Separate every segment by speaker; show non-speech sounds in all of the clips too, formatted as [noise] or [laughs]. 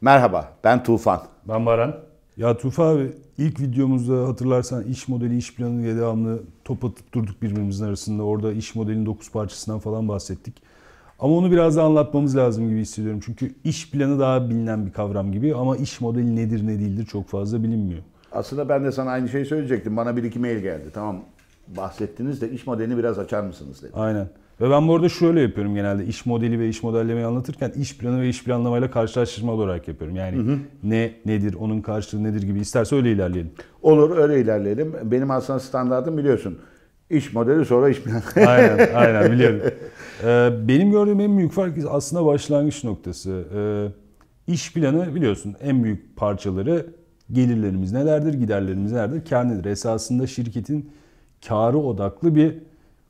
Speaker 1: Merhaba, ben Tufan. Ben Baran.
Speaker 2: Ya Tufan abi, ilk videomuzda hatırlarsan iş modeli, iş planı diye devamlı top atıp durduk birbirimizin arasında. Orada iş modelinin 9 parçasından falan bahsettik. Ama onu biraz daha anlatmamız lazım gibi hissediyorum. Çünkü iş planı daha bilinen bir kavram gibi ama iş modeli nedir ne değildir çok fazla bilinmiyor.
Speaker 1: Aslında ben de sana aynı şeyi söyleyecektim. Bana bir iki mail geldi. Tamam bahsettiniz de iş modelini biraz açar mısınız dedi.
Speaker 2: Aynen. Ve ben bu arada şöyle yapıyorum genelde iş modeli ve iş modellemeyi anlatırken iş planı ve iş planlamayla karşılaştırma olarak
Speaker 1: yapıyorum. Yani hı hı. ne nedir, onun karşılığı nedir gibi isterse öyle ilerleyelim. Olur öyle ilerleyelim. Benim aslında standartım biliyorsun. İş modeli sonra iş planı. [laughs] aynen, aynen [laughs] biliyorum.
Speaker 2: Ee, benim gördüğüm en büyük fark aslında başlangıç noktası. Ee, iş planı biliyorsun en büyük parçaları gelirlerimiz nelerdir, giderlerimiz nelerdir, kârnedir. Esasında şirketin karı odaklı bir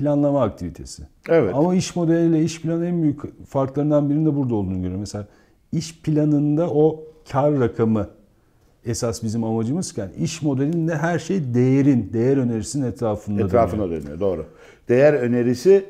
Speaker 2: planlama aktivitesi. Evet. Ama iş modeliyle iş planı en büyük farklarından birinin de burada olduğunu görüyorum. Mesela iş planında o kar rakamı esas bizim amacımızken iş modelinde her şey
Speaker 1: değerin, değer önerisinin etrafında Etrafına dönüyor. dönüyor doğru. Değer önerisi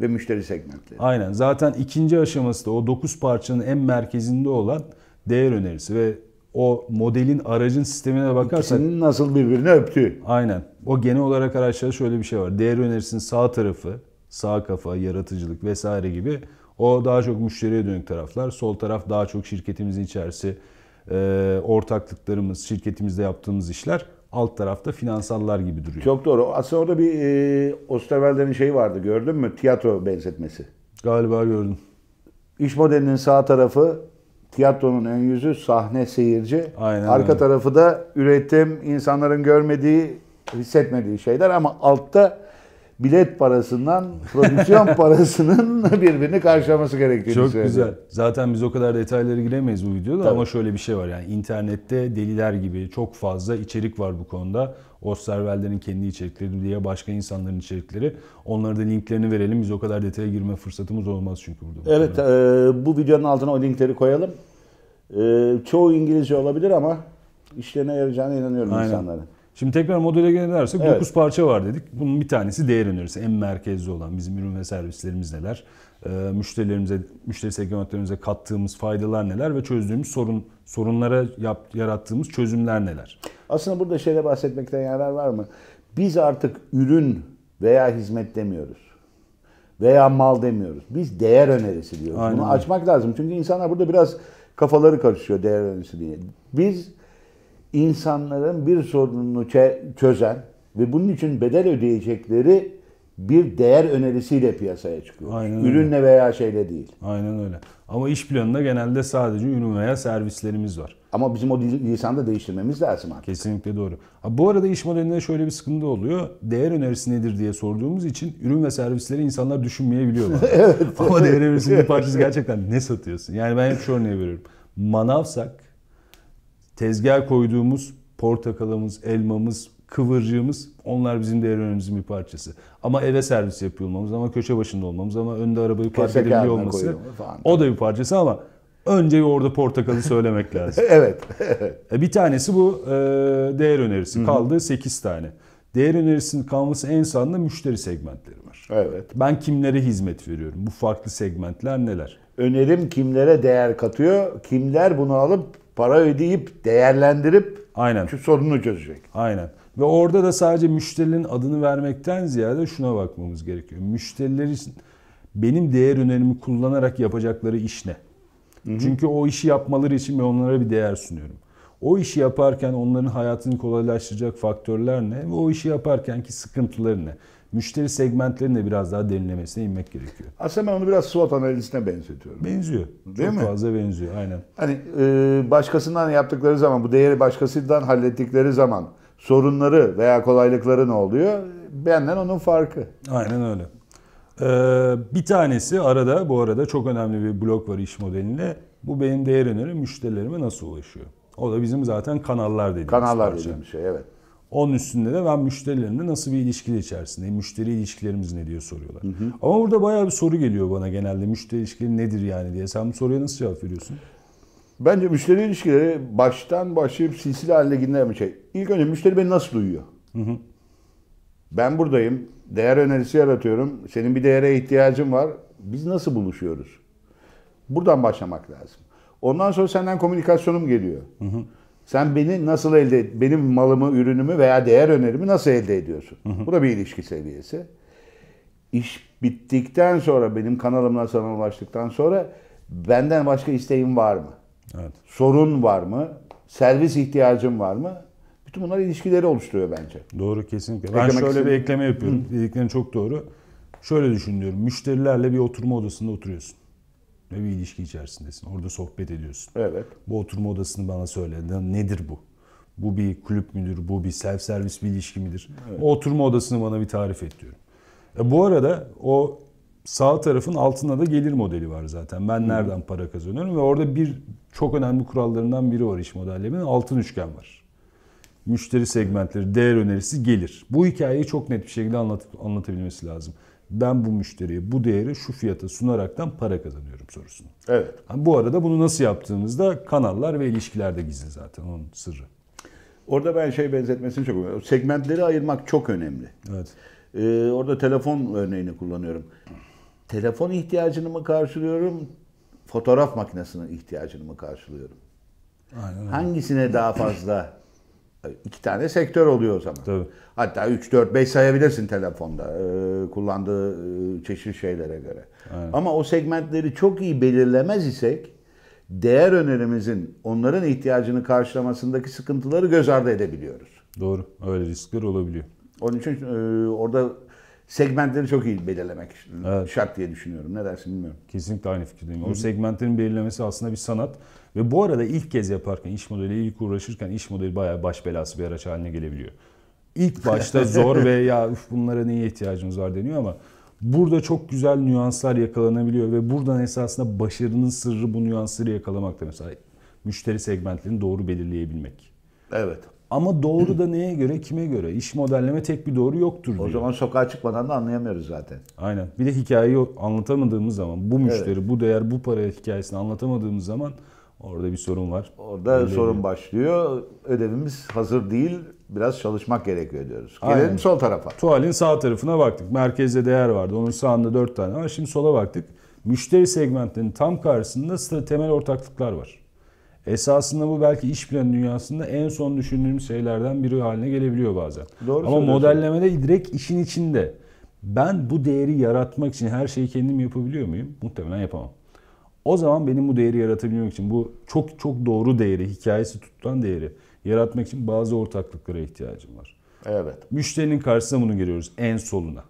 Speaker 1: ve müşteri segmentleri.
Speaker 2: Aynen zaten ikinci aşaması da o dokuz parçanın en merkezinde olan değer önerisi ve o modelin aracın sistemine bakarsan İkisinin nasıl birbirine öptü. Aynen. O genel olarak araçlarda şöyle bir şey var. Değer önerisinin sağ tarafı, sağ kafa, yaratıcılık vesaire gibi o daha çok müşteriye dönük taraflar. Sol taraf daha çok şirketimizin içerisi, e, ortaklıklarımız, şirketimizde yaptığımız işler. Alt tarafta finansallar
Speaker 1: gibi duruyor. Çok doğru. Aslında orada bir e, Osterwalder'in şeyi vardı gördün mü? Tiyatro benzetmesi. Galiba gördüm. İş modelinin sağ tarafı tiyatronun ön yüzü sahne seyirci. Aynen Arka öyle. tarafı da üretim, insanların görmediği, hissetmediği şeyler ama altta bilet parasından prodüksiyon [laughs] parasının birbirini karşılaması gerektiğini Çok söylüyor. güzel.
Speaker 2: Zaten biz o kadar detaylara giremeyiz bu videoda Tabii. ama şöyle bir şey var yani internette deliler gibi çok fazla içerik var bu konuda. Osterwelder'in kendi içerikleri diye başka insanların içerikleri. Onlara da linklerini verelim. Biz o kadar detaya girme fırsatımız olmaz çünkü
Speaker 1: burada. Evet e, bu videonun altına o linkleri koyalım. Ee, çoğu İngilizce olabilir ama işlerine yarayacağına inanıyorum Aynen. insanların. Şimdi tekrar modele
Speaker 2: gelirsek evet. 9 parça var dedik. Bunun bir tanesi değer önerisi. En merkezli olan bizim ürün ve servislerimiz neler? E, müşterilerimize, müşteri segmentlerimize kattığımız faydalar neler ve çözdüğümüz sorun sorunlara yap, yarattığımız çözümler neler?
Speaker 1: Aslında burada şeyle bahsetmekten yarar var mı? Biz artık ürün veya hizmet demiyoruz. Veya mal demiyoruz. Biz değer önerisi diyoruz. Aynen. Bunu açmak lazım. Çünkü insanlar burada biraz Kafaları karışıyor değer diye. Biz insanların bir sorununu çözen ve bunun için bedel ödeyecekleri bir değer önerisiyle piyasaya çıkıyor. Aynen Ürünle veya şeyle değil. Aynen öyle.
Speaker 2: Ama iş planında genelde sadece ürün veya servislerimiz var. Ama bizim o lisanı da değiştirmemiz lazım artık. Kesinlikle doğru. Ha, bu arada iş modelinde şöyle bir sıkıntı oluyor. Değer önerisi nedir diye sorduğumuz için ürün ve servisleri insanlar düşünmeyebiliyor. [laughs] evet. Ama değer önerisinin bir [laughs] parçası gerçekten ne satıyorsun? Yani ben hep şu örneği veriyorum. Manavsak tezgah koyduğumuz portakalımız, elmamız, kıvırcığımız onlar bizim de öğrenimizin bir parçası. Ama eve servis yapıyor ama köşe başında olmamız ama önde arabayı park edebiliyor olması o da bir parçası ama önce bir orada portakalı söylemek [laughs] lazım. evet. E, bir tanesi bu e, değer önerisi. Kaldı 8 tane. Değer önerisinin kalması en sağında müşteri segmentleri var. Evet. Ben kimlere hizmet
Speaker 1: veriyorum? Bu farklı segmentler neler? Önerim kimlere değer katıyor? Kimler bunu alıp para ödeyip değerlendirip Aynen. şu sorunu çözecek? Aynen. Ve orada
Speaker 2: da sadece müşterinin adını vermekten ziyade şuna bakmamız gerekiyor. Müşterilerin benim değer önerimi kullanarak yapacakları iş ne? Hı hı. Çünkü o işi yapmaları için ben onlara bir değer sunuyorum. O işi yaparken onların hayatını kolaylaştıracak faktörler ne? Ve o işi yaparken ki sıkıntıları ne? Müşteri segmentlerini de biraz daha derinlemesine inmek gerekiyor.
Speaker 1: Aslında ben onu biraz SWOT analizine benzetiyorum. Benziyor. Değil Çok mi? fazla
Speaker 2: benziyor aynen.
Speaker 1: Hani e, başkasından yaptıkları zaman, bu değeri başkasından hallettikleri zaman sorunları veya kolaylıkları ne oluyor? Benden onun farkı.
Speaker 2: Aynen öyle. Ee, bir tanesi arada bu arada çok önemli bir blok var iş modelinde. Bu benim değer önerim müşterilerime nasıl ulaşıyor? O da bizim zaten kanallar dediğimiz Kanallar parça. dediğim şey evet. Onun üstünde de ben müşterilerimle nasıl bir ilişki içerisinde, müşteri ilişkilerimiz ne diyor soruyorlar. Hı hı. Ama burada bayağı bir soru
Speaker 1: geliyor bana genelde müşteri ilişkileri nedir yani diye. Sen bu soruya nasıl cevap veriyorsun? Bence müşteri ilişkileri baştan başlayıp silsile haline gidilen bir şey. İlk önce müşteri beni nasıl duyuyor? Hı hı. Ben buradayım, değer önerisi yaratıyorum, senin bir değere ihtiyacın var, biz nasıl buluşuyoruz? Buradan başlamak lazım. Ondan sonra senden komünikasyonum geliyor. Hı hı. Sen beni nasıl elde, et, benim malımı, ürünümü veya değer önerimi nasıl elde ediyorsun? Hı hı. Bu da bir ilişki seviyesi. İş bittikten sonra, benim kanalımdan sana ulaştıktan sonra benden başka isteğin var mı? Evet. Sorun var mı? Servis ihtiyacım var mı? Bütün bunlar ilişkileri oluşturuyor bence. Doğru kesinlikle. Ben Eklemek şöyle istedim. bir ekleme yapıyorum.
Speaker 2: Hı. Dediklerin çok doğru. Şöyle düşünüyorum. Müşterilerle bir oturma odasında oturuyorsun. Ve bir ilişki içerisindesin. Orada sohbet ediyorsun. Evet. Bu oturma odasını bana söyle. Nedir bu? Bu bir kulüp müdür? Bu bir self servis bir ilişki midir? Evet. O oturma odasını bana bir tarif et diyorum. E bu arada o sağ tarafın altında da gelir modeli var zaten. Ben nereden para kazanıyorum ve orada bir çok önemli kurallarından biri var iş modellerinin altın üçgen var. Müşteri segmentleri, değer önerisi, gelir. Bu hikayeyi çok net bir şekilde anlat, anlatabilmesi lazım. Ben bu müşteriye bu değeri şu fiyata sunaraktan para kazanıyorum sorusunu. Evet. bu arada bunu nasıl yaptığımızda kanallar ve ilişkiler de gizli zaten onun sırrı.
Speaker 1: Orada ben şey benzetmesini çok önemli. Segmentleri ayırmak çok önemli. Evet. Ee, orada telefon örneğini kullanıyorum telefon ihtiyacını mı karşılıyorum, fotoğraf makinesinin ihtiyacını mı karşılıyorum? Aynen. Hangisine daha fazla? İki tane sektör oluyor o zaman. Tabii. Hatta 3, 4, 5 sayabilirsin telefonda e, kullandığı e, çeşitli şeylere göre. Aynen. Ama o segmentleri çok iyi belirlemez isek değer önerimizin onların ihtiyacını karşılamasındaki sıkıntıları göz ardı edebiliyoruz. Doğru. Öyle riskler olabiliyor. Onun için e, orada segmentleri çok iyi belirlemek evet. şart diye düşünüyorum. Ne dersin bilmiyorum. Kesinlikle aynı fikirdeyim. O segmentlerin belirlemesi aslında bir sanat. Ve bu arada ilk
Speaker 2: kez yaparken, iş modeli ilk uğraşırken iş modeli bayağı baş belası bir araç haline gelebiliyor. İlk başta [laughs] zor ve ya üf bunlara niye ihtiyacımız var deniyor ama burada çok güzel nüanslar yakalanabiliyor ve buradan esasında başarının sırrı bu nüansları yakalamakta mesela müşteri segmentlerini doğru belirleyebilmek. Evet. Ama doğru da neye göre, kime göre? İş
Speaker 1: modelleme tek bir doğru yoktur diyor. O zaman sokağa çıkmadan da anlayamıyoruz zaten.
Speaker 2: Aynen. Bir de hikayeyi anlatamadığımız zaman, bu müşteri, evet. bu değer, bu para hikayesini anlatamadığımız zaman orada bir sorun var.
Speaker 1: Orada Ödevi. sorun başlıyor. Ödevimiz hazır değil, biraz çalışmak gerekiyor diyoruz. Gelelim Aynen. sol
Speaker 2: tarafa. Tuvalin sağ tarafına baktık. Merkezde değer vardı. Onun sağında dört tane var. Şimdi sola baktık. Müşteri segmentinin tam karşısında temel ortaklıklar var. Esasında bu belki iş planı dünyasında en son düşündüğüm şeylerden biri haline gelebiliyor bazen. Doğru Ama modellemede direkt işin içinde. Ben bu değeri yaratmak için her şeyi kendim yapabiliyor muyum? Muhtemelen yapamam. O zaman benim bu değeri yaratabilmek için bu çok çok doğru değeri, hikayesi tutulan değeri yaratmak için bazı ortaklıklara ihtiyacım var. Evet. Müşterinin karşısına bunu geliyoruz en soluna.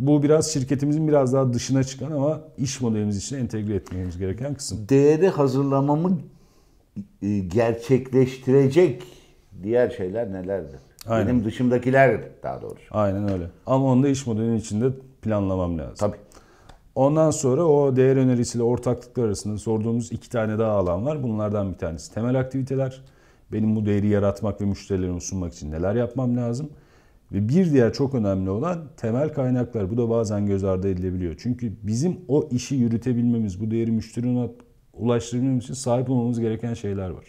Speaker 2: Bu biraz şirketimizin biraz daha
Speaker 1: dışına çıkan ama iş modelimiz için entegre etmemiz gereken kısım. Değeri hazırlamamı e, gerçekleştirecek diğer şeyler nelerdir? Aynen. Benim dışımdakiler daha doğrusu. Aynen öyle. Ama onu da iş modelinin içinde planlamam lazım. Tabii.
Speaker 2: Ondan sonra o değer önerisiyle ortaklıklar arasında sorduğumuz iki tane daha alan var. Bunlardan bir tanesi temel aktiviteler. Benim bu değeri yaratmak ve müşterilerime sunmak için neler yapmam lazım? Ve bir diğer çok önemli olan temel kaynaklar. Bu da bazen göz ardı edilebiliyor. Çünkü bizim o işi yürütebilmemiz, bu değeri müşterine ulaştırabilmemiz için sahip olmamız gereken şeyler var.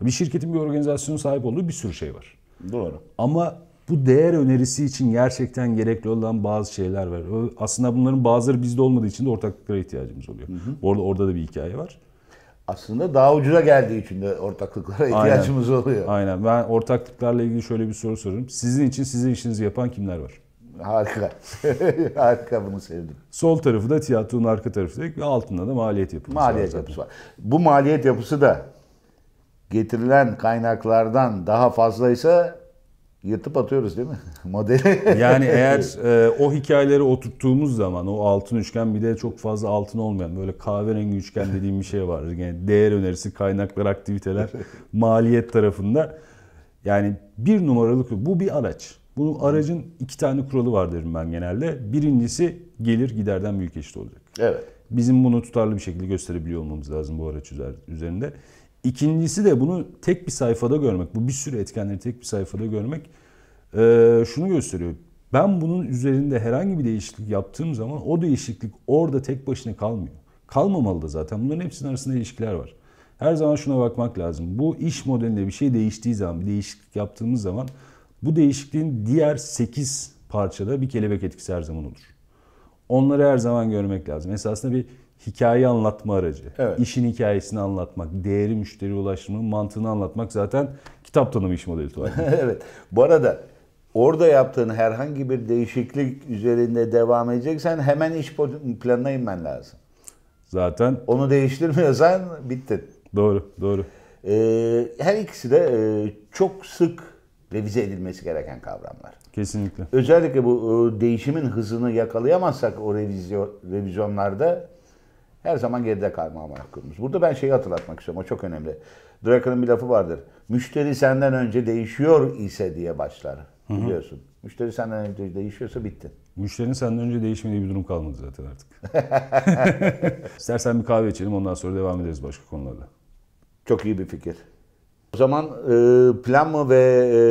Speaker 2: Bir şirketin bir organizasyonun sahip olduğu bir sürü şey var. Doğru. Ama bu değer önerisi için gerçekten gerekli olan bazı şeyler var. Aslında bunların bazıları bizde olmadığı için de ortaklıklara ihtiyacımız oluyor. Hı hı. Orada orada da bir hikaye var aslında daha ucuza geldiği için de ortaklıklara ihtiyacımız Aynen. oluyor. Aynen. Ben ortaklıklarla ilgili şöyle bir soru soruyorum. Sizin için sizin işinizi yapan kimler var? Harika.
Speaker 1: [laughs] Harika bunu sevdim. Sol tarafı da tiyatronun arka tarafı da ve altında da maliyet yapısı maliyet var. Maliyet yapısı var. Bu maliyet yapısı da getirilen kaynaklardan daha fazlaysa yırtıp atıyoruz değil mi? [laughs] Modeli. yani eğer
Speaker 2: e, o hikayeleri oturttuğumuz zaman o altın üçgen bir de çok fazla altın olmayan böyle kahverengi üçgen dediğim bir şey var. Yani değer önerisi, kaynaklar, aktiviteler, maliyet tarafında. Yani bir numaralı bu bir araç. Bu aracın iki tane kuralı var derim ben genelde. Birincisi gelir giderden büyük eşit olacak. Evet. Bizim bunu tutarlı bir şekilde gösterebiliyor olmamız lazım bu araç üzerinde. İkincisi de bunu tek bir sayfada görmek. Bu bir sürü etkenleri tek bir sayfada görmek e, şunu gösteriyor. Ben bunun üzerinde herhangi bir değişiklik yaptığım zaman o değişiklik orada tek başına kalmıyor. Kalmamalı da zaten. Bunların hepsinin arasında ilişkiler var. Her zaman şuna bakmak lazım. Bu iş modelinde bir şey değiştiği zaman, bir değişiklik yaptığımız zaman bu değişikliğin diğer 8 parçada bir kelebek etkisi her zaman olur. Onları her zaman görmek lazım. Esasında bir hikaye anlatma aracı. Evet. İşin hikayesini anlatmak, değeri
Speaker 1: müşteriye ulaştırmanın mantığını anlatmak zaten kitap tanımı iş modeli tuvalet. [laughs] evet. Bu arada orada yaptığın herhangi bir değişiklik üzerinde devam edeceksen hemen iş planına inmen lazım. Zaten. Onu değiştirmiyorsan bittin. Doğru, doğru. Ee, her ikisi de e, çok sık revize edilmesi gereken kavramlar. Kesinlikle. Özellikle bu e, değişimin hızını yakalayamazsak o revizyon, revizyonlarda her zaman geride kalma mahkumuz. Burada ben şeyi hatırlatmak istiyorum. O çok önemli. Drakan'ın bir lafı vardır. Müşteri senden önce değişiyor ise diye başlar. Hı hı. Biliyorsun. Müşteri senden önce değişiyorsa bitti. Müşterinin senden önce değişmediği bir durum kalmadı zaten artık. [laughs] İstersen bir kahve içelim ondan sonra devam ederiz başka konularda. Çok iyi bir fikir. O zaman e, plan mı ve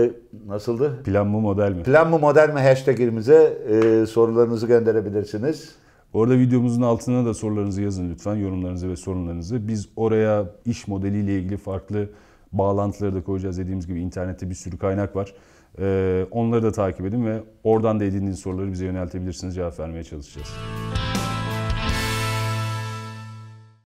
Speaker 1: e, nasıldı? Plan mı model mi? Plan mı model mi hashtagimize e, sorularınızı gönderebilirsiniz. Orada
Speaker 2: videomuzun altına da sorularınızı yazın lütfen, yorumlarınızı ve sorunlarınızı. Biz oraya iş modeliyle ilgili farklı bağlantıları da koyacağız. Dediğimiz gibi internette bir sürü kaynak var. Ee, onları da takip edin ve oradan da edindiğiniz soruları bize yöneltebilirsiniz. Cevap vermeye çalışacağız. Müzik